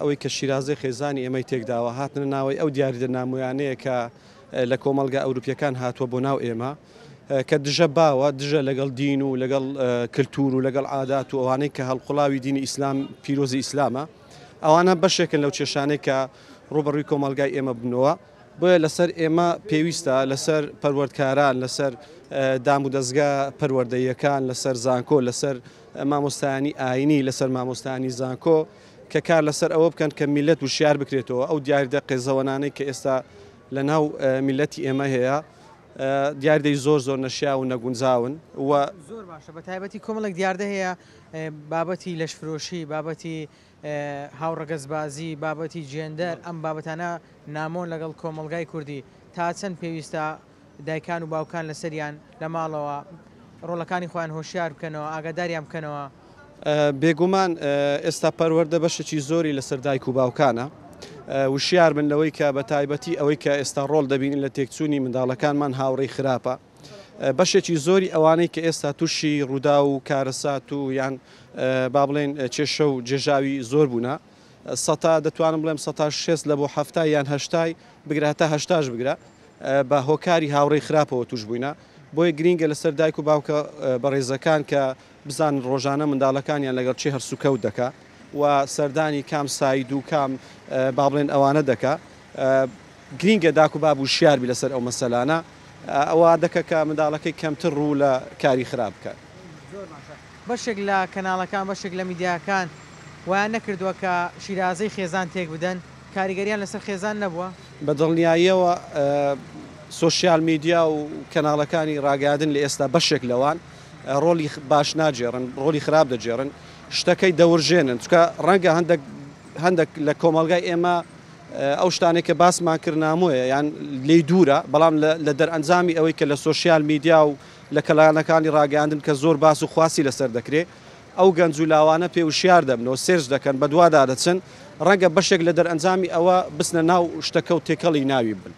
ئەوەی کە شیرازی خێزانی ئێمەی تێکداوە هاتنە ناوەی ئەو دیاریدە نامویانەیە کە لە کۆمەلگا ئەوروپیەکان هاتووە بۆ ناو ئێمە کە دژە باوە دژە لەگەڵ دین و لەگەڵ کللتور و لەگەڵ عادات و ئەوانەی کە هەڵقلاوی دینی ئیسلام پیرۆزی ئیسلامە ئەوانە بەشێکن لەو کێشانەی کە ڕوبڕووی کۆمەلگای ئێمە بنەوە بۆیە لەسەر ئێمە پێویستە لەسەر پەروەردکاران لەسەر دام و دەستگا پەروەردەیەکان لەسەر زانکۆ لەسەر مامۆستانی ئاینی لەسەر مامۆستانی زانکۆ کە کار لەسەر ئەوە بکەن کە میلەت وشیار بکرێتەوە ئەو دیاردە قێزەوەنانەی کە ئێستا لە ناو میلەتی ئێمە هەیە دیاردەی زۆر زۆر نەشیا و نەگونجاون و زۆر باشە بە تایبەتی کۆمەڵک دیاردە هەیە بابەتی لەشفرۆشی بابەتی هاوڕەگەزبازی بابەتی جێندەر ئەم بابەتانە نامۆن لەگەڵ کۆمەلگای کوردی تا چەند پێویستە دایکان و باوکان لەسەریان لە ماڵەوە ڕۆڵەکانی خۆیان هۆشیار بکەنەوە ئاگاداریان بکەنەوە بێگومان ئێستا پەروەەردە بەشێکی زۆری لە سەردایک و باوکانە وشیار بن لەوەی کە بە تایبەتی ئەوەی کە ئێستا ڕۆل دەبین لە تێکچوونی منداڵەکانمان هاوڕێی خراپە. بەشێکی زۆری ئەوانەی کە ئێستا تووشی ڕوودا و کارەسات و یان با بڵێن چێشە و جێژاوی زۆر بوونا. سەتا دەتوانم بڵێم 16 لە بۆ هەفتای یان هشتای بگراتە هشتاش بگرە بە هۆکاری هاوڕێی خراپەوە توش بووینە بۆیە گرینگە لەسەر دایک و باوکە بەڕێزەکان کە بزان ڕۆژانە منداڵەکانیان لەگەڵ چی هەرسوکەوت دکا و سەردانی کام ساید و کام باڵێن ئەوانە دکا گرینگە داک و باب و شیاربی لەسەر ئەو مەسەلانە ئەوا دەکە کە منداڵەکەی کەمتر ڕوو لە کاری خراپ بکە بەشێک لە کەناڵەکان بەشێک لە میدیاکان ویان نەکردووە کە شیرازەی خێزان تێک بدەن کاریگەریان لەسەر خێزان نەبووە بە دڵنیاییەوە سوسیال میدیا و کەناڵەکانی ڕاگادن لە ئێستا بەشێک لەوان ڕۆلی باش ناجێڕن ڕۆلی خراپ دەجێڕن شتەکەی دەورژێنن چکە ڕەنگە هەندێک هەندێک لە کۆمەلگای ئێمە ئەو شتانێک کە باسمان کرد نامۆیە یان لی دوورە بەڵام لە دەرئەنجامی ئەوەی کە لە سوسیال میدیا و لە کەلایەنەکانی ڕاگەاندن کە زۆر باس و خواسی لەسەر دەکرێت ئەو گەنج و لاوانە پێوشیار دەبنەوە سێرج دەکەن بە دووادا دەچن ڕەنگە بەشێک لە دەرئەنجامی ئەوە بسنە ناو شتەکە و تێکەڵی ناوی بن